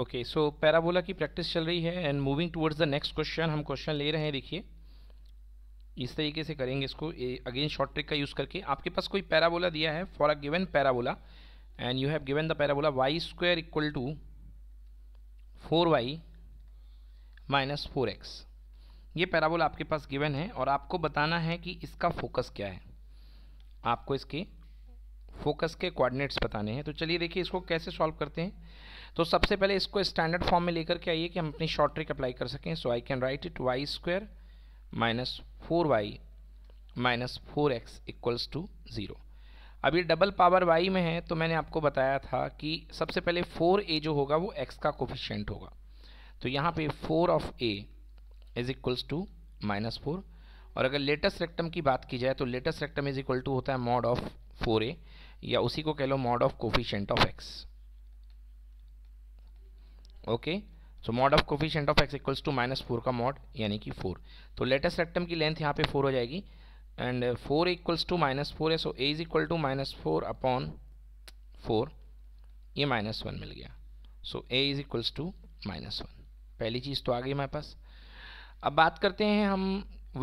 okay so parabola की practice चल रही है and moving towards the next question हम क्वेश्चन ले रहे हैं देखिए इस तरीके से करेंगे इसको अगेन शॉर्ट ट्रिक का यूज़ करके आपके पास कोई पैराबोला दिया है for a given parabola and you have given the parabola y square equal to four y minus four x ये पैराबोला आपके पास गिवन है और आपको बताना है कि इसका फोकस क्या है आपको इसके फोकस के कोऑर्डिनेट्स बताने हैं तो चलिए देखिए इसको कैसे सॉल्व करते हैं तो सबसे पहले इसको स्टैंडर्ड फॉर्म में लेकर के आइए कि हम अपनी शॉर्ट ट्रिक अप्लाई कर सकें so I can write it y square minus four y minus four x equals to zero अब ये डबल पावर वाई में है तो मैंने आपको बताया था कि सबसे पहले फोर ए जो होगा वो एक्स का कोफिशेंट होगा तो यहाँ पे four of a is equals to minus four और अगर लेटेस्ट रेक्टम की बात की जाए तो latus rectum is equal to होता है मॉड ऑफ फोर ए या उसी को कह लो mod of coefficient of x okay so mod of coefficient of x equals to minus four का मॉड यानी कि फोर तो लेटेस्ट रेक्टम की लेंथ यहाँ पे फोर हो जाएगी and four equals to minus four है so a is equal to minus four upon four ये माइनस वन मिल गया so a is equals to minus one पहली चीज़ तो आ गई हमारे पास अब बात करते हैं हम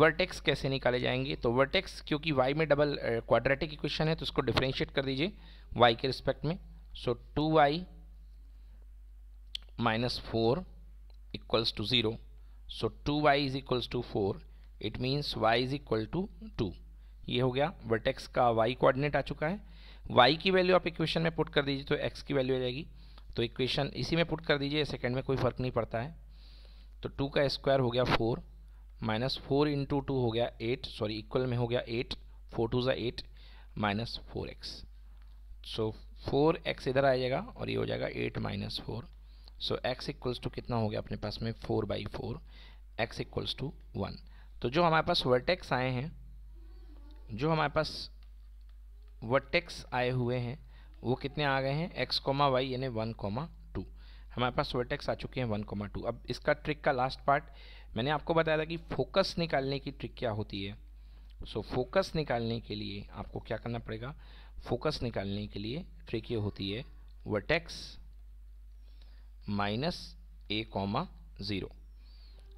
वर्टेक्स कैसे निकाले जाएंगे तो वर्टेक्स क्योंकि वाई में डबल क्वाड्रेटिक इक्वेशन है तो उसको डिफ्रेंशिएट कर दीजिए वाई के रिस्पेक्ट में so two y minus four equals to zero so two y is equals to four it means y is equal to two ये हो गया वर्टेक्स का वाई कोऑर्डिनेट आ चुका है वाई की वैल्यू आप इक्वेशन में पुट कर दीजिए तो एक्स की वैल्यू आ जाएगी तो इक्वेशन इसी में पुट कर दीजिए सेकेंड में कोई फर्क नहीं पड़ता है तो टू का स्क्वायर हो गया four minus four into two हो गया एट सॉरी इक्वल में हो गया एट फोर टू ज़ा eight minus four x so four x इधर आ जाएगा और ये हो जाएगा eight minus four so x equals to कितना हो गया अपने पास में four by four x equals to one तो जो हमारे पास वर्टेक्स आए हैं जो हमारे पास वर्टेक्स आए हुए हैं वो कितने आ गए हैं एक्स कोमा वाई यानी वन कोमा हमारे पास वर्टेक्स आ चुके हैं वन कोमा टू अब इसका ट्रिक का लास्ट पार्ट मैंने आपको बताया था कि फोकस निकालने की ट्रिक क्या होती है सो so, फोकस निकालने के लिए आपको क्या करना पड़ेगा फोकस निकालने के लिए ट्रिक ये होती है vertex minus a comma zero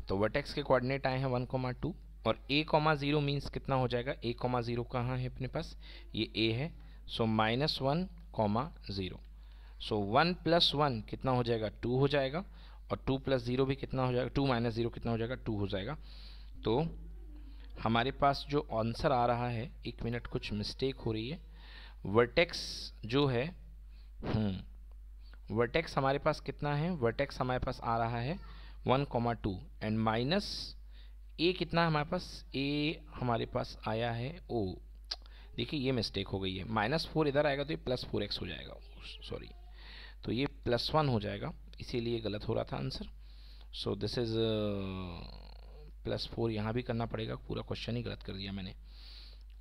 तो वर्टेक्स के कोऑर्डिनेट आए हैं वन कॉमा टू और ए कॉमा ज़ीरो मीन्स कितना हो जाएगा ए कॉमा ज़ीरो कहाँ है अपने पास ये ए है so minus one comma zero so one plus one कितना हो जाएगा टू हो जाएगा और टू प्लस ज़ीरो भी कितना हो जाएगा टू माइनस ज़ीरो कितना हो जाएगा टू हो जाएगा तो हमारे पास जो आंसर आ रहा है एक मिनट कुछ मिस्टेक हो रही है वर्टेक्स जो है वर्टेक्स हम्म, हमारे पास कितना है वर्टेक्स हमारे पास आ रहा है one comma two and minus a कितना हमारे पास ए हमारे पास आया है ओ देखिए ये मिस्टेक हो गई है माइनस फोर इधर आएगा तो ये प्लस फोर एक्स हो जाएगा सॉरी तो ये प्लस वन हो जाएगा इसीलिए गलत हो रहा था answer so this is plus four यहाँ भी करना पड़ेगा पूरा क्वेश्चन ही गलत कर दिया मैंने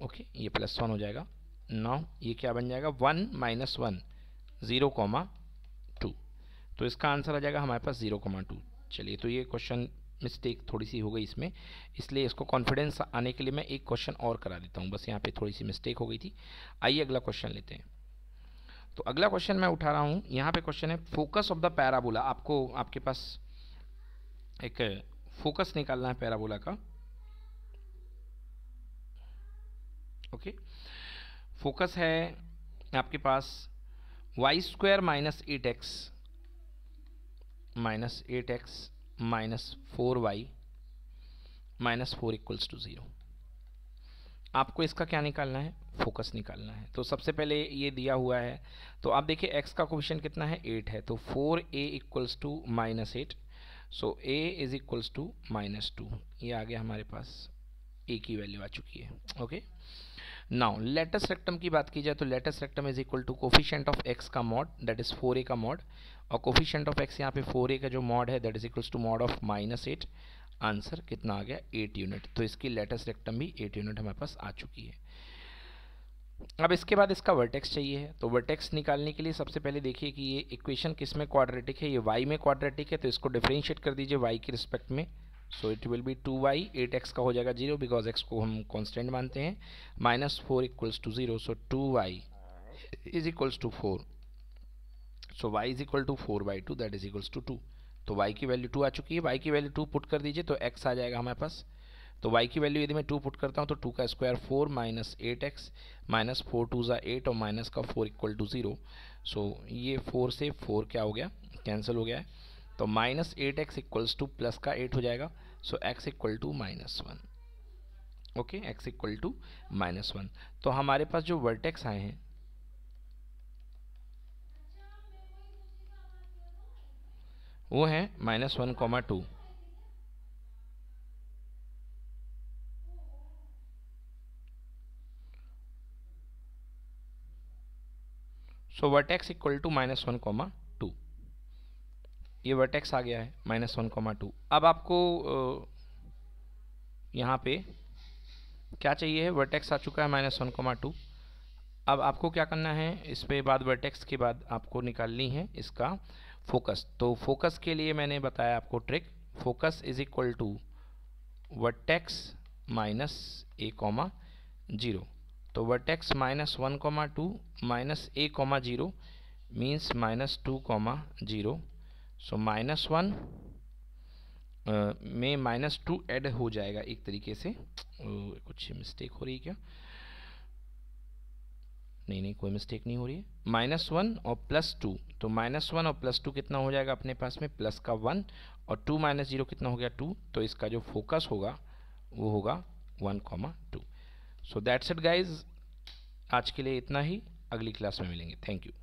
ओके okay, ये प्लस वन हो जाएगा नौ ये क्या बन जाएगा one minus one zero comma two तो इसका आंसर आ जाएगा हमारे पास ज़ीरो कॉमा टू चलिए तो ये क्वेश्चन मिस्टेक थोड़ी सी हो गई इसमें इसलिए इसको कॉन्फिडेंस आने के लिए मैं एक क्वेश्चन और करा देता हूँ बस यहाँ पे थोड़ी सी मिस्टेक हो गई थी आइए अगला क्वेश्चन लेते हैं तो अगला क्वेश्चन मैं उठा रहा हूँ यहाँ पे क्वेश्चन है फोकस ऑफ द पैराबोला आपको आपके पास एक फोकस निकालना है पैराबोला का ओके फोकस है आपके पास y square minus eight x minus eight x minus four y minus four equals to zero आपको इसका क्या निकालना है फोकस निकालना है तो सबसे पहले ये दिया हुआ है तो आप देखिए एक्स का क्वेश्चन कितना है एट है तो four a equals to minus eight so a is equals to minus two ये आ गया हमारे पास ए की वैल्यू आ चुकी है ओके नाउ लेटेस्ट रेक्टम की बात की जाए तो latus rectum is equal to coefficient of x का mod that is four a का मॉड और कोफिशियंट ऑफ एक्स यहाँ पे फोर ए का जो मॉड है that is equals to mod of minus eight answer कितना आ गया एट यूनिट तो इसकी लेटेस्ट रेक्टम भी एट यूनिट हमारे पास आ चुकी है अब इसके बाद इसका वर्टेक्स चाहिए है तो वर्टेक्स निकालने के लिए सबसे पहले देखिए कि ये इक्वेशन किस में क्वाड्रेटिक है ये वाई में क्वाड्रेटिक है तो इसको डिफ्रेंशिएट कर दीजिए वाई के रिस्पेक्ट में so it will be two y eight x का हो जाएगा जीरो बिकॉज एक्स को हम कॉन्स्टेंट मानते हैं minus four equals to zero so two y is equals to four so y is equal to four by two that is equals to two तो y की value two आ चुकी है Y की वैल्यू टू पुट कर दीजिए तो x आ जाएगा हमारे पास तो y की वैल्यू यदि मैं टू पुट करता हूँ तो टू का square four minus eight x minus four two ज़ा एट और माइनस का four equal to zero so ये फोर से फोर क्या हो गया कैंसिल हो गया है तो minus eight x equals to plus का एट हो जाएगा so x equal to minus one okay x equal to minus one तो हमारे पास जो वर्टेक्स आए हैं वो है minus one comma two so vertex equal to minus one comma two ये वर्टेक्स आ गया है माइनस वन कॉमा टू अब आपको यहाँ पे क्या चाहिए है वर्टेक्स आ चुका है माइनस वन कॉमा टू अब आपको क्या करना है इस पे बाद वर्टेक्स के बाद आपको निकालनी है इसका फोकस तो फोकस के लिए मैंने बताया आपको trick focus is equal to vertex minus a comma zero तो vertex minus one comma two minus a comma zero means minus two comma zero so minus one में माइनस टू एड हो जाएगा एक तरीके से कुछ मिस्टेक हो रही है क्या नहीं नहीं कोई मिस्टेक नहीं हो रही है माइनस वन और प्लस टू तो माइनस वन और प्लस टू कितना हो जाएगा अपने पास में प्लस का वन और टू माइनस जीरो कितना हो गया टू तो इसका जो फोकस होगा वो होगा one comma two so that's it guys आज के लिए इतना ही अगली क्लास में मिलेंगे थैंक यू